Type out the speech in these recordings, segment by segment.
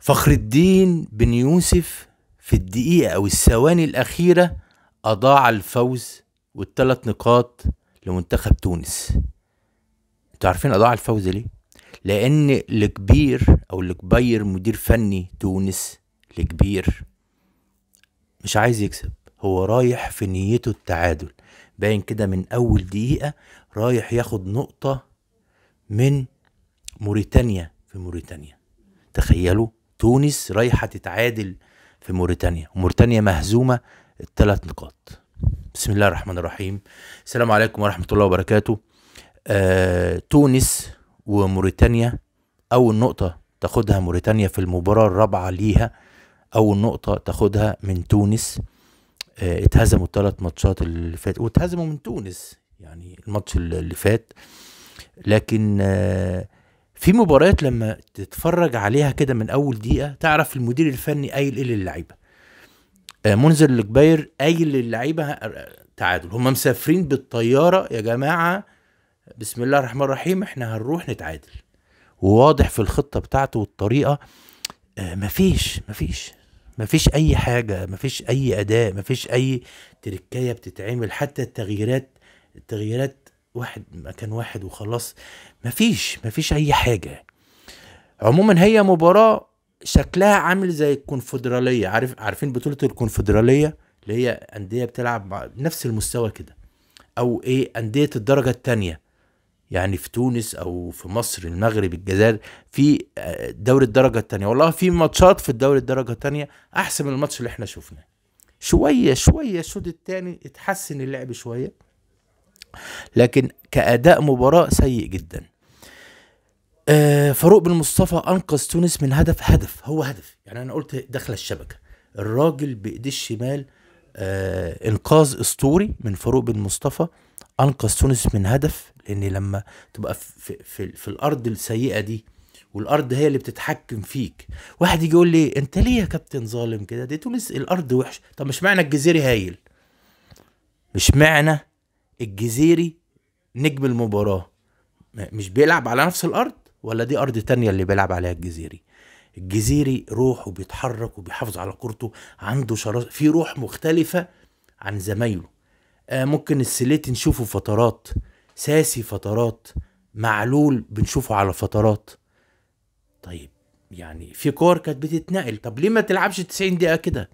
فخر الدين بن يوسف في الدقيقة أو الثواني الأخيرة أضاع الفوز والثلاث نقاط لمنتخب تونس انتوا عارفين أضاع الفوز ليه؟ لأن الكبير أو الكبير مدير فني تونس الكبير مش عايز يكسب هو رايح في نيته التعادل باين كده من أول دقيقة رايح ياخد نقطة من موريتانيا في موريتانيا تخيلوا تونس رايحه تتعادل في موريتانيا موريتانيا مهزومه الثلاث نقاط بسم الله الرحمن الرحيم السلام عليكم ورحمه الله وبركاته آه، تونس وموريتانيا اول نقطه تاخدها موريتانيا في المباراه الرابعه ليها اول نقطه تاخدها من تونس آه، اتهزموا الثلاث ماتشات اللي فات واتهزموا من تونس يعني الماتش اللي فات لكن آه في مباريات لما تتفرج عليها كده من اول دقيقه تعرف المدير الفني قايل ايه للعيبه آه، منذر الكباير قايل للعيبه آه، تعادل هم مسافرين بالطياره يا جماعه بسم الله الرحمن الرحيم احنا هنروح نتعادل وواضح في الخطه بتاعته والطريقه آه، مفيش مفيش مفيش اي حاجه مفيش اي اداء مفيش اي تركايه بتتعمل حتى التغييرات التغييرات واحد مكان واحد وخلاص مفيش مفيش اي حاجه عموما هي مباراه شكلها عامل زي الكونفدراليه عارف عارفين بطوله الكونفدراليه اللي هي انديه بتلعب مع نفس المستوى كده او ايه انديه الدرجه الثانيه يعني في تونس او في مصر المغرب الجزائر في آه، دوري الدرجه الثانيه والله في ماتشات في الدوري الدرجه الثانيه احسن من الماتش اللي احنا شفناه شويه شويه الشوط الثاني اتحسن اللعب شويه لكن كأداء مباراة سيء جدا آه فاروق بن مصطفى انقذ تونس من هدف هدف هو هدف يعني انا قلت داخله الشبكه الراجل بايديه الشمال آه انقاذ اسطوري من فاروق بن مصطفى انقذ تونس من هدف لان لما تبقى في, في, في الارض السيئه دي والارض هي اللي بتتحكم فيك واحد يجي يقول لي انت ليه يا كابتن ظالم كده دي تونس الارض وحشه طب مش معنى الجزيري هايل مش معنى الجزيري نجم المباراه مش بيلعب على نفس الارض ولا دي ارض تانية اللي بيلعب عليها الجزيري الجزيري روحه بيتحرك وبيحافظ على كورته عنده شراسة في روح مختلفة عن زمايله آه ممكن السليت نشوفه فترات ساسي فترات معلول بنشوفه على فترات طيب يعني في كور كانت بتتنقل طب ليه ما تلعبش 90 دقيقة كده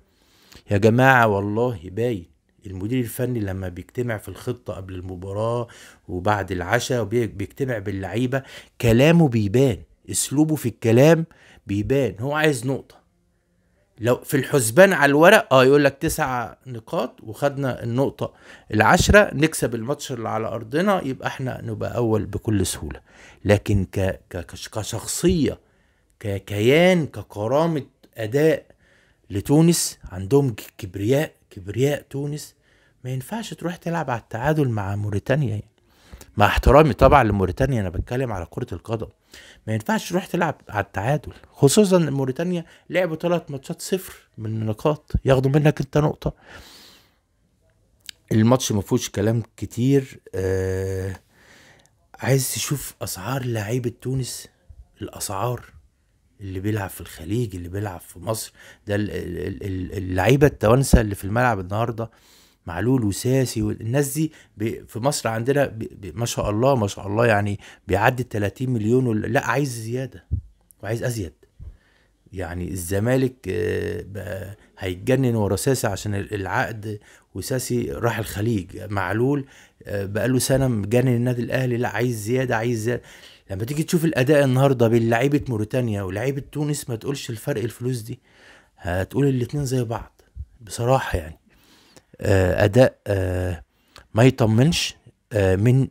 يا جماعة والله باين المدير الفني لما بيجتمع في الخطه قبل المباراه وبعد العشاء وبيجتمع باللعيبه كلامه بيبان اسلوبه في الكلام بيبان هو عايز نقطه لو في الحسبان على الورق اه يقول لك تسع نقاط وخدنا النقطة العشرة نكسب الماتش اللي على أرضنا يبقى احنا نبقى أول بكل سهولة لكن ك... كشخصية ككيان ككرامة أداء لتونس عندهم كبرياء كبرياء تونس ما ينفعش تروح تلعب على التعادل مع موريتانيا يعني. مع احترامي طبعا لموريتانيا انا بتكلم على كره القدم ما ينفعش تروح تلعب على التعادل خصوصا ان موريتانيا لعبوا ثلاث ماتشات صفر من النقاط ياخدوا منك انت نقطه الماتش ما فيهوش كلام كتير آه عايز تشوف اسعار لعيبه تونس الاسعار اللي بيلعب في الخليج اللي بيلعب في مصر ده اللعيبه التوانسه اللي في الملعب النهارده معلول وساسي والناس دي في مصر عندنا ما شاء الله ما شاء الله يعني بيعدي 30 مليون ولا لا عايز زياده وعايز ازيد يعني الزمالك آه، هيتجنن ورا ساسي عشان العقد وساسي راح الخليج معلول آه، بقى له سنه مجنن النادي الاهلي لا عايز زياده عايز زيادة. لما تيجي تشوف الاداء النهارده بين لعيبه موريتانيا ولعيبه تونس ما تقولش الفرق الفلوس دي هتقول الاثنين زي بعض بصراحه يعني آه، اداء آه، ما يطمنش آه، من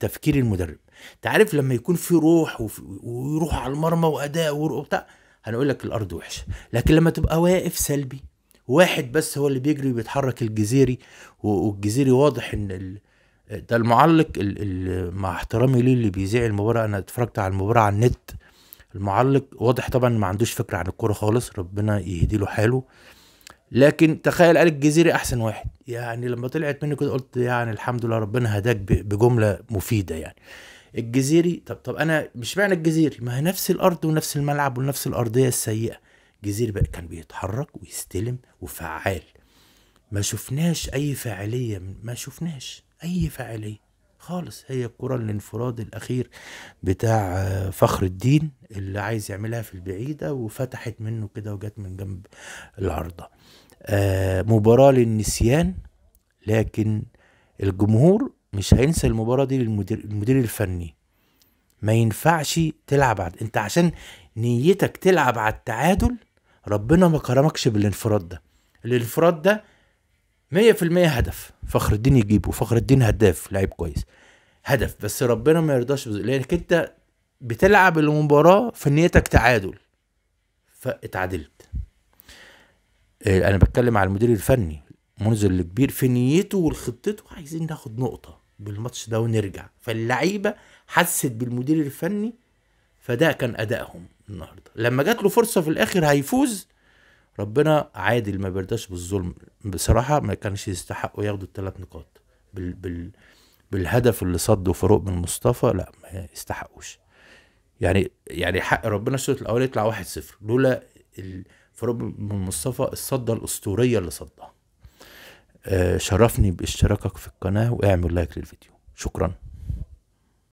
تفكير المدرب تعرف لما يكون في روح ويروح على المرمى واداء وبتاع هنقول لك الارض وحشه لكن لما تبقى واقف سلبي واحد بس هو اللي بيجري وبيتحرك الجزيري والجزيري واضح ان ده المعلق ال ال مع احترامي ليه اللي بيذيع المباراه انا اتفرجت على المباراه على النت المعلق واضح طبعا ما عندوش فكره عن الكوره خالص ربنا يهدي له حاله لكن تخيل قال الجزيري احسن واحد يعني لما طلعت مني كده قلت يعني الحمد لله ربنا هداك بجمله مفيده يعني الجزيري طب طب انا مش معنى الجزيري ما هي نفس الارض ونفس الملعب ونفس الارضيه السيئه الجزيري بقى كان بيتحرك ويستلم وفعال ما شفناش اي فاعليه ما شفناش اي فاعليه خالص هي الكرة الانفراد الأخير بتاع آه، فخر الدين اللي عايز يعملها في البعيدة وفتحت منه كده وجت من جنب العارضة آه، مباراة للنسيان لكن الجمهور مش هينسى المباراة دي للمدير المدير الفني ما ينفعش تلعب عد... انت عشان نيتك تلعب على التعادل ربنا ما كرمكش بالانفراد ده الانفراد ده 100% هدف فخر الدين يجيبه فخر الدين هداف لعيب كويس هدف بس ربنا ما يرضاش لانك انت بتلعب المباراه في نيتك تعادل فاتعادلت آه، انا بتكلم على المدير الفني منذر الكبير في نيته وخطته عايزين ناخد نقطه بالماتش ده ونرجع فاللعيبه حست بالمدير الفني فده كان ادائهم النهارده لما جات له فرصه في الاخر هيفوز ربنا عادل ما بيرضاش بالظلم بصراحه ما كانش يستحقوا ياخدوا الثلاث نقاط بال... بال... بالهدف اللي صده فاروق بن مصطفى لا ما يستحقوش يعني يعني حق ربنا الشوط الاول يطلع 1-0 لولا فاروق بن مصطفى الصدة الأسطورية اللي صدها آه، شرفني باشتراكك في القناة واعمل لايك للفيديو شكراً